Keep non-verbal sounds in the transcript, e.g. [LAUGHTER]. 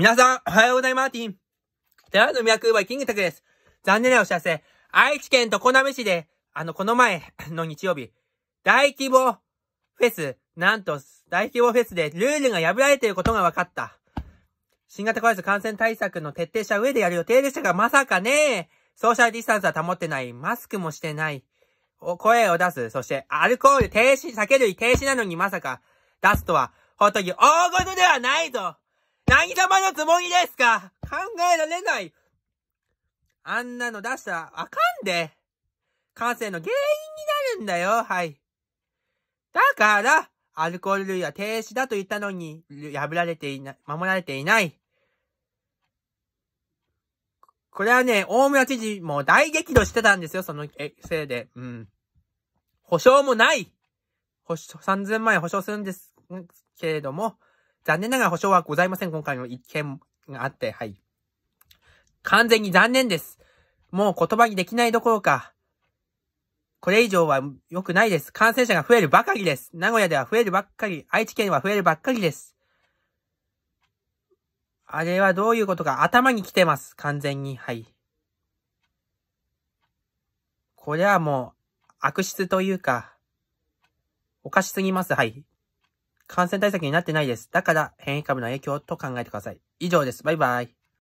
皆さん、おはようございます。ティン。寺の脈はキングタクです。残念なお知らせ。愛知県常滑市で、あの、この前 [CLEARS THROAT] の日曜日、大規模フェス、なんと、大規模フェスでルールが破られていることが分かった。新型コロナ感染対策の徹底した上でやる予定でしたが、まさかね、ソーシャルディスタンスは保ってない、マスクもしてない、声を出す、そして、アルコール停止、酒類停止なのにまさか、出すとは、本当に大事ではないぞ何様のつもりですか考えられない。あんなの出したらあかんで。感染の原因になるんだよ、はい。だから、アルコール類は停止だと言ったのに、破られていない、守られていない。これはね、大村知事も大激怒してたんですよ、そのせいで。うん。保証もない保証 !3000 万円保証するんですけれども、残念ながら保証はございません。今回の一件があって、はい。完全に残念です。もう言葉にできないどころか、これ以上は良くないです。感染者が増えるばかりです。名古屋では増えるばっかり、愛知県は増えるばっかりです。あれはどういうことか頭に来てます。完全に。はい。これはもう、悪質というか、おかしすぎます。はい。感染対策になってないです。だから変異株の影響と考えてください。以上です。バイバイ。